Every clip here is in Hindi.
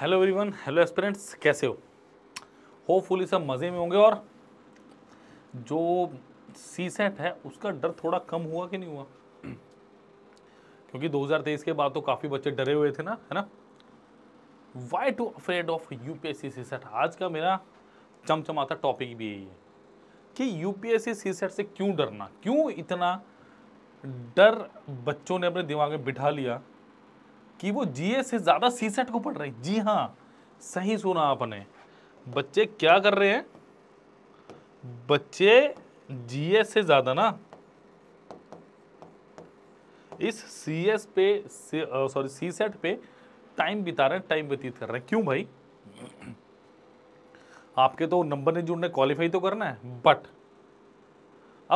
हेलो एवरीवन हेलो एस्पिरेंट्स कैसे हो होपफुली सब मज़े में होंगे और जो सी सेट है उसका डर थोड़ा कम हुआ कि नहीं हुआ क्योंकि 2023 के बाद तो काफ़ी बच्चे डरे हुए थे ना है ना why to afraid of U P S C CSAT आज का मेरा चमचमाता टॉपिक भी यही है कि U P S C CSAT से क्यों डरना क्यों इतना डर बच्चों ने अपने दिमाग में बिठा लिया कि वो जीए से ज़्यादा सी सेट को पढ़ रहे जी हाँ सही सुना आपने बच्चे क्या कर रहे हैं बच्चे जीएस से ज़्यादा ना इस सी एस पे सॉरी सी सेट पे टाइम बिता रहे हैं टाइम व्यतीत कर रहे हैं क्यों भाई आपके तो नंबर नहीं जुड़ने क्वालिफाई तो करना है बट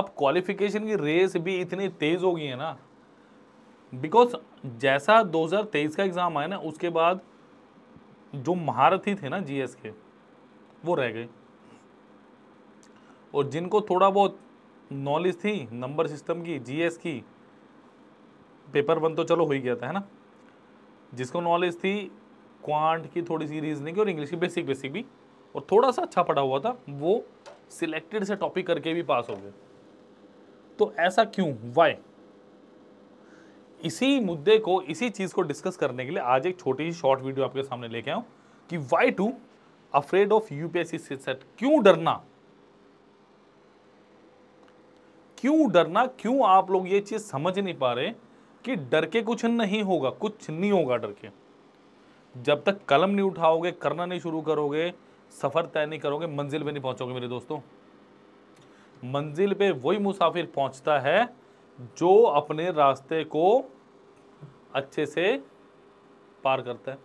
अब क्वालिफिकेशन की रेस भी इतनी तेज हो गई है ना बिकॉज जैसा 2023 का एग्ज़ाम आया ना उसके बाद जो महारथी थे ना जीएस के वो रह गए और जिनको थोड़ा बहुत नॉलेज थी नंबर सिस्टम की जीएस की पेपर वन तो चलो हो ही गया था है ना जिसको नॉलेज थी क्वांट की थोड़ी सी रीजनिंग की और इंग्लिश की बेसिक बेसिक भी और थोड़ा सा अच्छा पढ़ा हुआ था वो सिलेक्टेड से टॉपिक करके भी पास हो गए तो ऐसा क्यों वाई इसी मुद्दे को इसी चीज़ को डिस्कस करने के लिए आज एक छोटी सी शॉर्ट वीडियो आपके सामने लेके आऊँ कि why to afraid of UPSC से सेट क्यों डरना क्यों डरना क्यों आप लोग ये चीज़ समझ नहीं पा रहे कि डर के कुछ नहीं होगा कुछ नहीं होगा डर के जब तक कलम नहीं उठाओगे करना नहीं शुरू करोगे सफ़र तय नहीं करोगे मंजिल पे नहीं पहुंचोगे मेरे दोस्तों मंजिल पे वही मुसाफिर पहुंचता है जो अपने रास्ते को अच्छे से पार करता है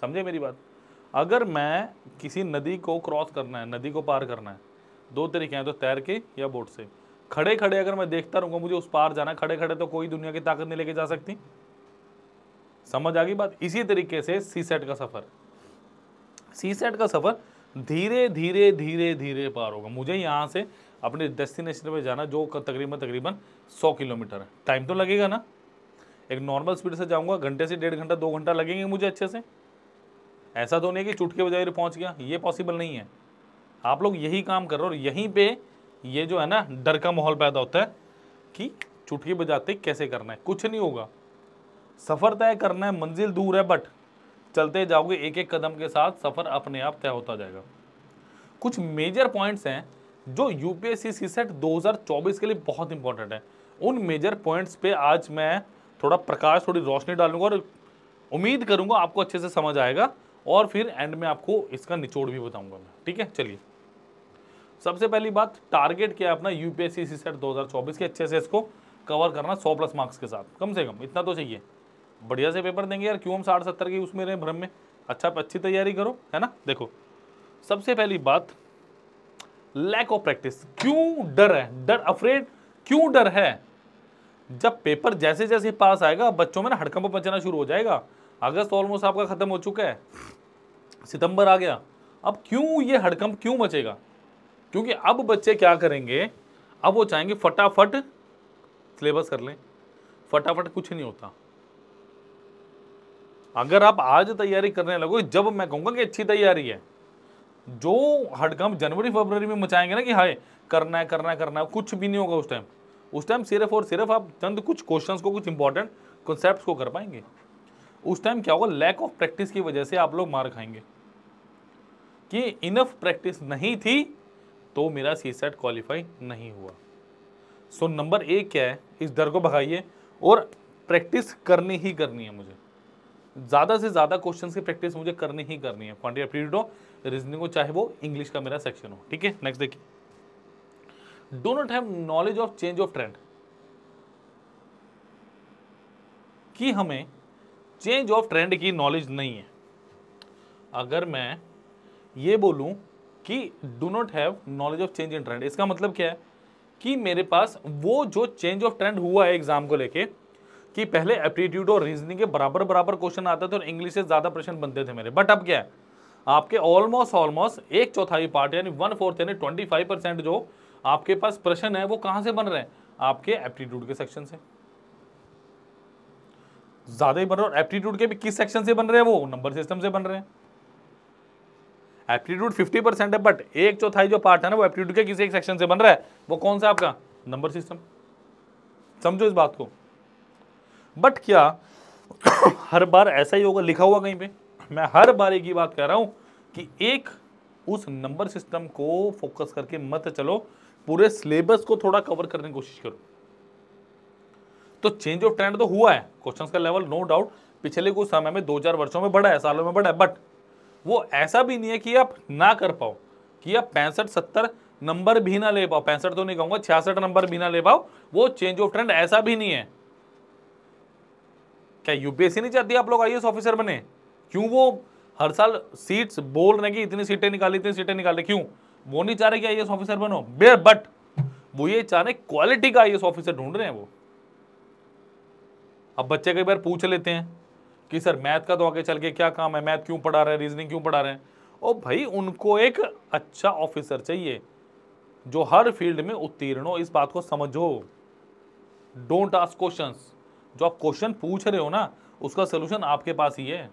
समझे मेरी बात अगर मैं किसी नदी को क्रॉस करना है नदी को पार करना है दो तरीके हैं तो तैर के या बोट से खड़े खड़े अगर मैं देखता रहूंगा मुझे उस पार जाना खड़े खड़े तो कोई दुनिया की ताकत नहीं लेके जा सकती समझ आ गई बात इसी तरीके से सी सेट का सफ़र सी सेट का सफ़र धीरे धीरे धीरे धीरे पार होगा मुझे यहाँ से अपने डेस्टिनेशन पे जाना जो तकरीबन तकरीबन सौ किलोमीटर है टाइम तो लगेगा ना एक नॉर्मल स्पीड से जाऊंगा घंटे से डेढ़ घंटा दो घंटा लगेंगे मुझे अच्छे से ऐसा तो नहीं कि चुटके बजाय पहुंच गया ये पॉसिबल नहीं है आप लोग यही काम कर रहे हो और यहीं पे ये जो है ना डर का माहौल पैदा होता है कि चुटकी बजाते कैसे करना है कुछ नहीं होगा सफ़र तय करना है मंजिल दूर है बट चलते जाओगे एक एक कदम के साथ सफ़र अपने आप तय होता जाएगा कुछ मेजर पॉइंट्स हैं जो यूपीएससी सी सेट 2024 के लिए बहुत इंपॉर्टेंट है उन मेजर पॉइंट्स पे आज मैं थोड़ा प्रकाश थोड़ी रोशनी डालूंगा और उम्मीद करूंगा आपको अच्छे से समझ आएगा और फिर एंड में आपको इसका निचोड़ भी बताऊंगा मैं ठीक है चलिए सबसे पहली बात टारगेट क्या है अपना यूपीएससी सी सेट 2024 के अच्छे से इसको कवर करना 100 प्लस मार्क्स के साथ कम से कम इतना तो चाहिए बढ़िया से पेपर देंगे यार क्यों हम साठ सत्तर के उसमें रहे भ्रम में अच्छा अच्छी तैयारी करो है ना देखो सबसे पहली बात लैक ऑफ प्रैक्टिस क्यों डर है डर अफ्रेड क्यों डर है जब पेपर जैसे जैसे पास आएगा बच्चों में ना हड़कंप बचना शुरू हो जाएगा अगस्त ऑलमोस्ट आपका ख़त्म हो चुका है सितंबर आ गया अब क्यों ये हड़कंप क्यों मचेगा क्योंकि अब बच्चे क्या करेंगे अब वो चाहेंगे फटाफट सिलेबस कर लें फटाफट कुछ नहीं होता अगर आप आज तैयारी करने लगो जब मैं कहूंगा कि अच्छी तैयारी है जो हड़कंप जनवरी फरवरी में मचाएंगे ना कि हाय करना है करना है करना है कुछ भी नहीं होगा उस टाइम उस टाइम सिर्फ और सिर्फ आप चंद कुछ क्वेश्चंस को कुछ इंपॉर्टेंट कॉन्सेप्ट्स को कर पाएंगे उस टाइम क्या होगा लैक ऑफ प्रैक्टिस की वजह से आप लोग मार खाएंगे कि इनफ प्रैक्टिस नहीं थी तो मेरा सी सेट क्वालिफाई नहीं हुआ सो नंबर एक क्या है इस डर को भगाइए और प्रैक्टिस करनी ही करनी है मुझे ज़्यादा से ज़्यादा क्वेश्चन की प्रैक्टिस मुझे करनी ही करनी है क्वान्टिटी रीजनिंग हो चाहे वो इंग्लिश का मेरा सेक्शन हो ठीक है नेक्स्ट देखिए do not have knowledge of change of trend कि हमें चेंज ऑफ ट्रेंड की नॉलेज नहीं है अगर मैं ये बोलूं कि do not have knowledge of change in trend इसका मतलब क्या है कि मेरे पास वो जो चेंज ऑफ ट्रेंड हुआ है एग्जाम को लेके कि पहले एप्टीट्यूड और रीजनिंग के बराबर बराबर क्वेश्चन आते थे और इंग्लिश से ज़्यादा प्रश्न बनते थे मेरे बट अब क्या है आपके ऑलमोस्ट ऑलमोस्ट एक चौथाई पार्ट यानी वन फोर्थ यानी ट्वेंटी फाइव परसेंट जो आपके पास प्रश्न है वो कहां से बन रहे हैं आपके एप्टीट्यूड के सेक्शन से ज्यादा ही बन रहे और एप्टीट्यूड के भी किस सेक्शन से बन रहे हैं वो नंबर सिस्टम से बन रहे हैं एप्टीट्यूड फिफ्टी परसेंट है बट एक चौथाई जो पार्ट है ना वो एप्टीट्यूड के किसी एक सेक्शन से बन रहा है वो कौन सा आपका नंबर सिस्टम समझो इस बात को बट क्या हर बार ऐसा ही होगा लिखा हुआ कहीं पे मैं हर बार एक ही बात कह रहा हूं कि एक उस नंबर सिस्टम को फोकस करके मत चलो पूरे सिलेबस को थोड़ा कवर करने की कोशिश करो तो चेंज ऑफ ट्रेंड तो हुआ है क्वेश्चंस का लेवल नो डाउट पिछले कुछ समय में दो चार वर्षों में बढ़ा है सालों में बढ़ा है बट वो ऐसा भी नहीं है कि आप ना कर पाओ कि आप पैंसठ सत्तर नंबर भी ना ले पाओ पैंसठ तो नहीं कहूंगा छियासठ नंबर भी ना ले पाओ वो चेंज ऑफ ट्रेंड ऐसा भी नहीं है क्या यूपीएससी नहीं चाहती आप लोग आई ऑफिसर बने क्यों वो हर साल सीट्स बोल रहे हैं कि इतनी सीटें निकाली इतनी सीटें निकाली क्यों वो नहीं चाह रहे कि आई ऑफिसर बनो बेयर बट वो ये चाह रहे क्वालिटी का आई ऑफिसर ढूंढ रहे हैं वो अब बच्चे कई बार पूछ लेते हैं कि सर मैथ का तो आगे चल के क्या काम है मैथ क्यों पढ़ा रहे हैं रीजनिंग क्यों पढ़ा रहे हैं ओ भाई उनको एक अच्छा ऑफिसर चाहिए जो हर फील्ड में उत्तीर्ण हो इस बात को समझो डोंट आस्क क्वेश्चन जो आप क्वेश्चन पूछ रहे हो ना उसका सोल्यूशन आपके पास ही है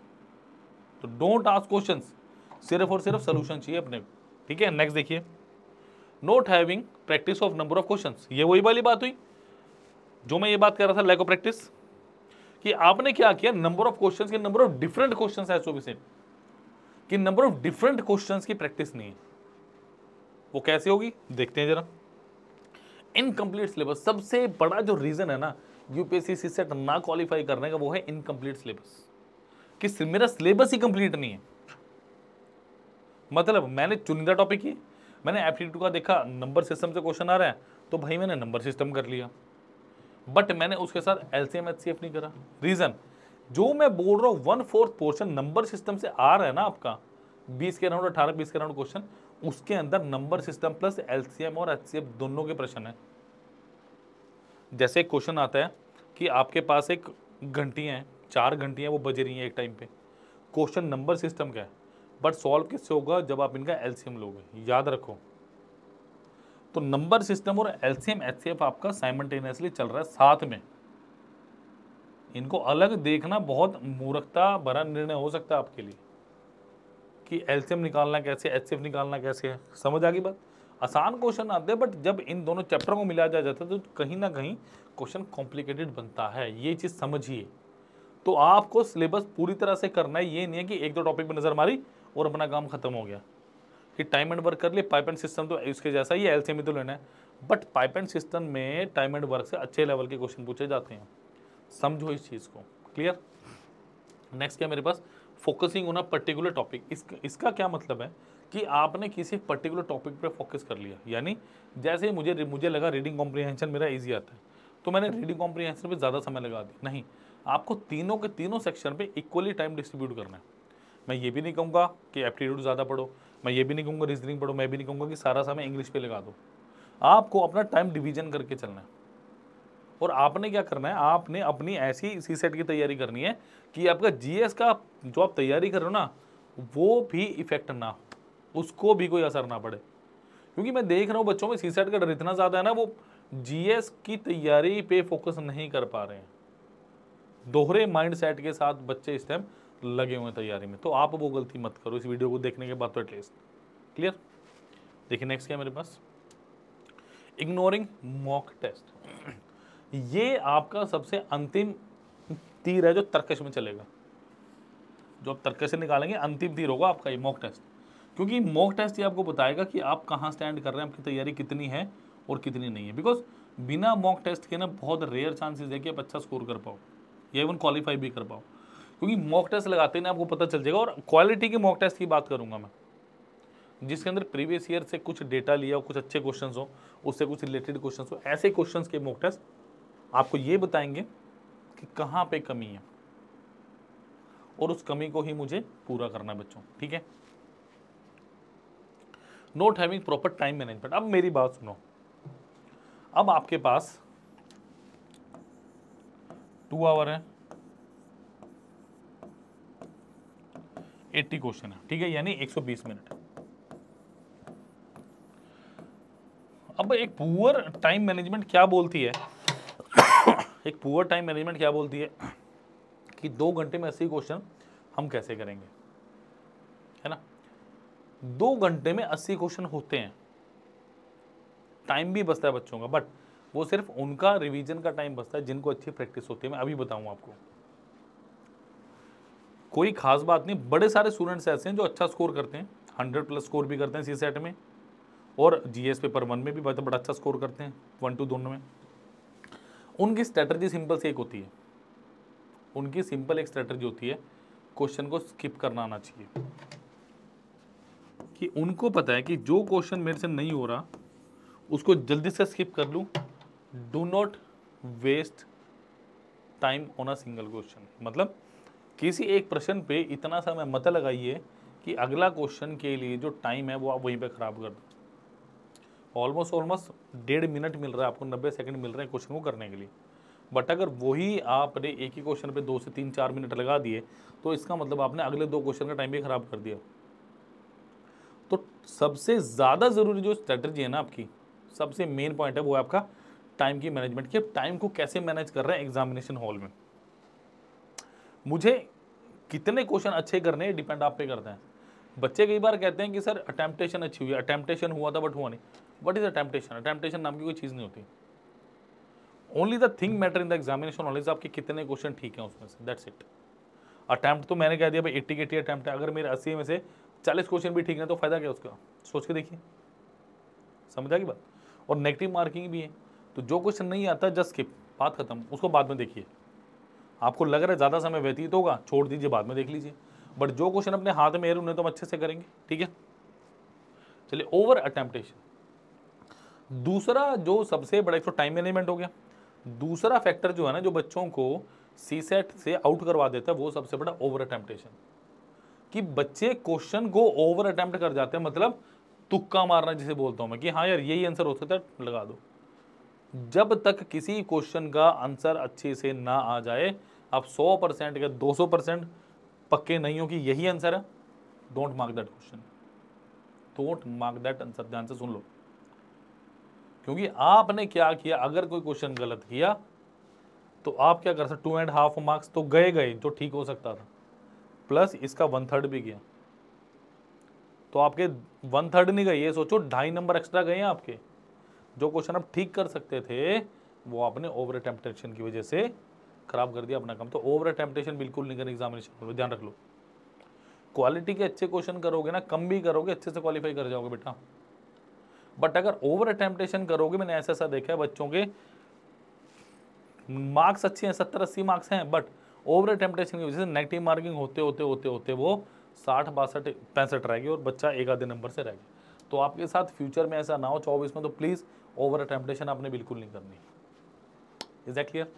तो डोंट आस्क क्वेश्चन सिर्फ और सिर्फ सोल्यूशन चाहिए अपने को ठीक है नेक्स्ट देखिए not having practice of number of question ये वही वाली बात हुई जो मैं ये बात कर रहा था लैक ऑफ प्रैक्टिस कि आपने क्या किया नंबर ऑफ क्वेश्चन के नंबर ऑफ डिफरेंट क्वेश्चन है सो बिसेट कि नंबर ऑफ डिफरेंट क्वेश्चन की प्रैक्टिस नहीं है वो कैसे होगी देखते हैं जरा इनकम्प्लीट सिलेबस सबसे बड़ा जो रीज़न है ना यूपीएससी सेट ना क्वालिफाई करने का वो है इनकम्प्लीट सिलेबस कि मेरा सिलेबस ही कंप्लीट नहीं है मतलब मैंने चुनिंदा टॉपिक ही मैंने एप्टीट्यूड का देखा नंबर सिस्टम से क्वेश्चन आ रहा है तो भाई मैंने नंबर सिस्टम कर लिया बट मैंने उसके साथ एल सी नहीं करा रीज़न जो मैं बोल रहा हूँ one fourth portion number system से आ रहा है ना आपका बीस के राउंड अठारह बीस के राउंड क्वेश्चन उसके अंदर नंबर सिस्टम प्लस एल और एच दोनों के प्रश्न हैं जैसे एक क्वेश्चन आता है कि आपके पास एक घंटियाँ हैं चार घंटियाँ वो बज रही हैं एक टाइम पे क्वेश्चन नंबर सिस्टम का है बट सॉल्व किससे होगा जब आप इनका एलसीएम लोगे याद रखो तो नंबर सिस्टम और एलसीएम एचसीएफ आपका साइमटेनियसली चल रहा है साथ में इनको अलग देखना बहुत मूर्खता भरा निर्णय हो सकता है आपके लिए कि एलसीएम निकालना कैसे एचसीएफ निकालना कैसे है समझ आ गई बात आसान क्वेश्चन आते हैं बट जब इन दोनों चैप्टर को मिलाया जा जाता है तो कहीं ना कहीं क्वेश्चन कॉम्प्लिकेटेड बनता है ये चीज़ समझिए तो आपको सिलेबस पूरी तरह से करना है ये नहीं है कि एक दो टॉपिक पर नज़र मारी और अपना काम खत्म हो गया कि टाइम एंड वर्क कर लिए पाइप एंड सिस्टम तो उसके जैसा ही एल तो लेना है बट पाइप एंड सिस्टम में टाइम एंड वर्क से अच्छे लेवल के क्वेश्चन पूछे जाते हैं समझो इस चीज़ को क्लियर नेक्स्ट क्या मेरे पास focusing on a particular topic इसका क्या मतलब है कि आपने किसी पर्टिकुलर टॉपिक पर फोकस कर लिया यानी जैसे ही मुझे मुझे लगा रीडिंग कॉम्प्रीहेंशन मेरा ईजी आता है तो मैंने रीडिंग कॉम्प्रीहेंशन पर ज़्यादा समय लगा दिया नहीं आपको तीनों के तीनों सेक्शन पर इक्वली टाइम डिस्ट्रीब्यूट करना है मैं ये भी नहीं कहूँगा कि एप्टीट्यूड ज़्यादा पढ़ो मैं ये भी नहीं कहूँगा रीजनिंग पढ़ो मैं भी नहीं कहूँगा कि सारा समय इंग्लिश पे लगा दो आपको अपना टाइम डिवीजन करके चलना है और आपने क्या करना है आपने अपनी ऐसी सी सेट की तैयारी करनी है कि आपका जी का जो आप तैयारी कर रहे हो ना वो भी इफेक्ट ना हो उसको भी कोई असर ना पड़े क्योंकि मैं देख रहा हूँ बच्चों में सी सेट का डर इतना ज़्यादा है ना वो जी की तैयारी पे फोकस नहीं कर पा रहे हैं दोहरे माइंड सेट के साथ बच्चे इस टाइम लगे हुए हैं तैयारी में तो आप वो गलती मत करो इस वीडियो को देखने के बाद तो एटलीस्ट क्लियर देखिए नेक्स्ट क्या मेरे पास इग्नोरिंग मॉक टेस्ट ये आपका सबसे अंतिम तीर है जो तर्कश में चलेगा जो आप तर्कश से निकालेंगे अंतिम तीर होगा आपका ये मॉक टेस्ट क्योंकि मॉक टेस्ट ये आपको बताएगा कि आप कहाँ स्टैंड कर रहे हैं आपकी तैयारी कितनी है और कितनी नहीं है बिकॉज बिना मॉक टेस्ट के ना बहुत रेयर चांसेस है कि आप अच्छा स्कोर कर पाओ या इवन क्वालिफाई भी कर पाओ क्योंकि मॉक टेस्ट लगाते ना आपको पता चल जाएगा और क्वालिटी के मॉक टेस्ट की बात करूंगा मैं जिसके अंदर प्रीवियस ईयर से कुछ डेटा लिया हो कुछ अच्छे क्वेश्चन हो उससे कुछ रिलेटेड क्वेश्चन हो ऐसे क्वेश्चन के मॉक टेस्ट आपको ये बताएंगे कि कहाँ पे कमी है और उस कमी को ही मुझे पूरा करना है बच्चों ठीक है not having proper time management अब मेरी बात सुनो अब आपके पास टू आवर है एट्टी क्वेश्चन है ठीक है यानी एक सौ बीस मिनट अब एक पुअर टाइम मैनेजमेंट क्या बोलती है एक पुअर टाइम मैनेजमेंट क्या बोलती है कि दो घंटे में अस्सी क्वेश्चन हम कैसे करेंगे है ना दो घंटे में अस्सी क्वेश्चन होते हैं टाइम भी बचता है बच्चों का बट वो सिर्फ उनका रिवीजन का टाइम बचता है जिनको अच्छी प्रैक्टिस होती है मैं अभी बताऊँ आपको कोई खास बात नहीं बड़े सारे स्टूडेंट्स ऐसे हैं जो अच्छा स्कोर करते हैं हंड्रेड प्लस स्कोर भी करते हैं सी सेट में और जी एस पेपर वन में भी बड़ा अच्छा स्कोर करते हैं वन टू दोनों में उनकी स्ट्रैटर्जी सिंपल से एक होती है उनकी सिंपल एक स्ट्रैटर्जी होती है क्वेश्चन को स्किप करना आना चाहिए कि उनको पता है कि जो क्वेश्चन मेरे से नहीं हो रहा उसको जल्दी से स्किप कर लूँ do not waste time on a single question मतलब किसी एक प्रश्न पे इतना समय मत लगाइए कि अगला क्वेश्चन के लिए जो टाइम है वो आप वहीं पे ख़राब कर दो ऑलमोस्ट ऑलमोस्ट डेढ़ मिनट मिल रहा है आपको नब्बे सेकंड मिल रहे हैं क्वेश्चन को करने के लिए बट अगर वही आपने एक ही क्वेश्चन पे दो से तीन चार मिनट लगा दिए तो इसका मतलब आपने अगले दो क्वेश्चन का टाइम भी ख़राब कर दिया तो सबसे ज़्यादा ज़रूरी जो स्ट्रैटर्जी है ना आपकी सबसे मेन पॉइंट है वो आपका टाइम की मैनेजमेंट कि टाइम को कैसे मैनेज कर रहे हैं एग्जामिनेशन हॉल में मुझे कितने क्वेश्चन अच्छे करने हैं डिपेंड आप पे करते हैं बच्चे कई बार कहते हैं कि सर अटैम्पटेशन अच्छी हुई अटैम्पटेशन हुआ था बट हुआ नहीं वट इज़ अटैम्पटेशन अटैम्पटेशन नाम की कोई चीज़ नहीं होती only the thing matter in the examination knowledge आपके कितने क्वेश्चन ठीक हैं उसमें से दैट्स इट अटैम्प्ट तो मैंने कह दिया भाई एट्टी के एट्टी अटैम्प्ट है अगर मेरे अस्सी में से चालीस क्वेश्चन भी ठीक तो है तो फ़ायदा क्या उसका सोच के देखिए समझ आ बात और नेगेटिव मार्किंग भी है तो जो क्वेश्चन नहीं आता जस्ट स्किप बात खत्म उसको बाद में देखिए आपको लग रहा है ज़्यादा समय व्यतीत होगा छोड़ दीजिए बाद में देख लीजिए बट जो क्वेश्चन अपने हाथ में है उन्हें तो हम अच्छे से करेंगे ठीक है चलिए ओवर अटेम्पटेशन दूसरा जो सबसे बड़ा एक तो टाइम मैनेजमेंट हो गया दूसरा फैक्टर जो है ना जो बच्चों को सी सेट से आउट करवा देता है वो सबसे बड़ा ओवर अटेम्पटेशन कि बच्चे क्वेश्चन को ओवर अटैम्प्ट कर जाते हैं मतलब तुक्का मारना जिसे बोलता हूँ मैं कि हाँ यार यही आंसर हो सकता है लगा दो जब तक किसी क्वेश्चन का आंसर अच्छे से ना आ जाए आप 100 परसेंट या 200 परसेंट पक्के नहीं हो कि यही आंसर है don't mark that question don't mark that answer ध्यान से सुन लो क्योंकि आपने क्या किया अगर कोई क्वेश्चन गलत किया तो आप क्या कर सकते टू एंड हाफ मार्क्स तो गए गए जो तो ठीक हो सकता था प्लस इसका वन थर्ड भी गया तो आपके वन थर्ड नहीं गए ये सोचो ढाई नंबर एक्स्ट्रा गए हैं आपके जो क्वेश्चन आप ठीक कर सकते थे वो आपने ओवर अटेम्पटेशन की वजह से खराब कर दिया अपना काम तो ओवर अटेम्पटेशन बिल्कुल नहीं करना एग्जामिनेशन में ध्यान रख लो क्वालिटी के अच्छे क्वेश्चन करोगे ना कम भी करोगे अच्छे से क्वालिफाई कर जाओगे बेटा बट अगर ओवर अटेम्पटेशन करोगे मैंने ऐसा ऐसा देखा है बच्चों के मार्क्स अच्छे हैं सत्तर अस्सी मार्क्स हैं बट ओवर अटेम्पटेशन की वजह से नेगेटिव मार्किंग होते होते होते होते वो साठ बासठ पैंसठ रह गए और बच्चा एक आधे नंबर से रह गया तो आपके साथ फ्यूचर में ऐसा ना हो चौबीस में तो प्लीज़ ओवर अटेम्पटेशन आपने बिल्कुल नहीं करनी is a clear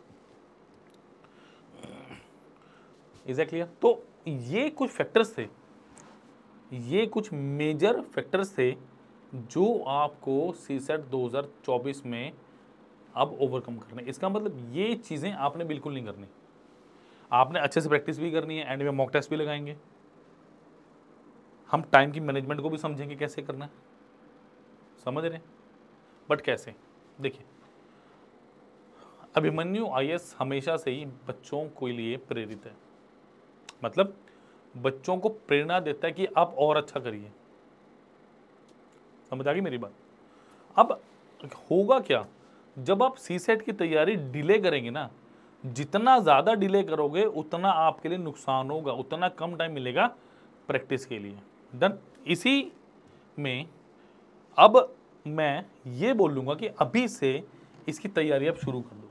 is a clear तो ये कुछ फैक्टर्स थे ये कुछ मेजर फैक्टर्स थे जो आपको सी सेट दो में अब ओवरकम करने इसका मतलब ये चीज़ें आपने बिल्कुल नहीं करनी आपने अच्छे से प्रैक्टिस भी करनी है एंड में मॉक टेस्ट भी लगाएंगे हम टाइम की मैनेजमेंट को भी समझेंगे कैसे करना है समझ रहे हैं बट कैसे देखिए अभिमन्यु आई हमेशा से ही बच्चों के लिए प्रेरित है मतलब बच्चों को प्रेरणा देता है कि आप और अच्छा करिए समझ आ गई मेरी बात अब होगा क्या जब आप सी सेट की तैयारी डिले करेंगे ना जितना ज़्यादा डिले करोगे उतना आपके लिए नुकसान होगा उतना कम टाइम मिलेगा प्रैक्टिस के लिए देन इसी में अब मैं ये बोल लूँगा कि अभी से इसकी तैयारी अब शुरू कर दो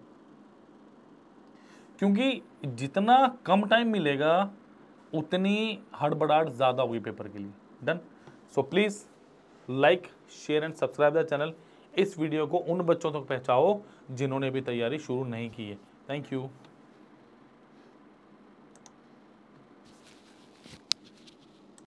क्योंकि जितना कम टाइम मिलेगा उतनी हड़बड़ाहट ज़्यादा होगी पेपर के लिए done so please like share and subscribe the channel इस वीडियो को उन बच्चों तक पहुँचाओ जिन्होंने भी तैयारी शुरू नहीं की है थैंक यू